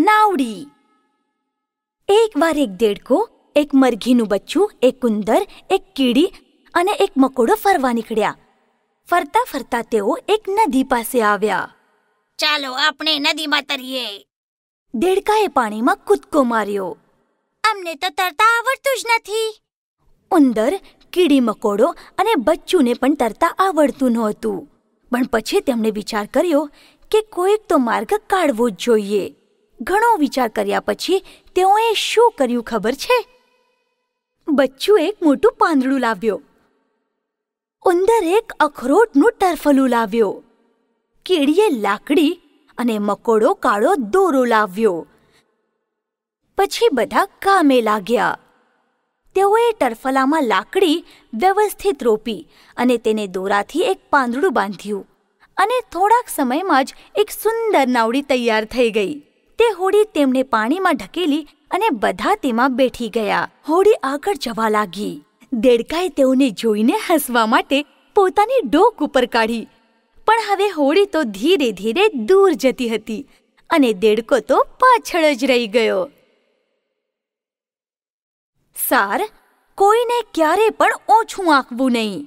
નાવડી એકવાર એક દેડકો એક મરઘીનું બચ્ચું એક ઉંદર એક કીડી અને એક મકોડો ફરવા નીકળ્યા ફરતા ફરતા તેઓ એક નદી પાસે આવ્યા ચાલો આપણે નદીમાં તરીએ દેડકાએ પાણીમાં કૂદકો માર્યો અમને તો તરતા આવડતું જ નથી ઉંદર કીડી મકોડો અને બચ્ચુને પણ તરતા આવડતું નહોતું પણ પછી તેમણે વિચાર કર્યો કે કોઈક તો માર્ગ કાઢવો જ જોઈએ ઘણો વિચાર કર્યા પછી તેઓએ શું કર્યું ખબર છે બચ્ચું એક મોટું પાંદડું લાવ્યો ઉંદર એક અખરોટનું ટરફલું લાવ્યો કેળીએ લાકડી અને મકોડો કાળો દોરો લાવ્યો પછી બધા કામે લાગ્યા તેઓએ ટરફલામાં લાકડી વ્યવસ્થિત રોપી અને તેને દોરાથી એક પાંદડું બાંધ્યું અને થોડાક સમયમાં જ એક સુંદર નાવડી તૈયાર થઈ ગઈ તે હોડી તેમણે પાણીમાં ઢકેલી અને બધા તેમાં બેઠી ગયા હોડી આગળ જવા લાગી દેડકાએ તેઓને જોઈને હસવા માટે પોતાની ડોક ઉપર કાઢી પણ હવે હોડી તો ધીરે ધીરે દૂર જતી હતી અને દેડકો તો પાછળ જ રહી ગયો સાર કોઈને ક્યારે પણ ઓછું આંકવું નહીં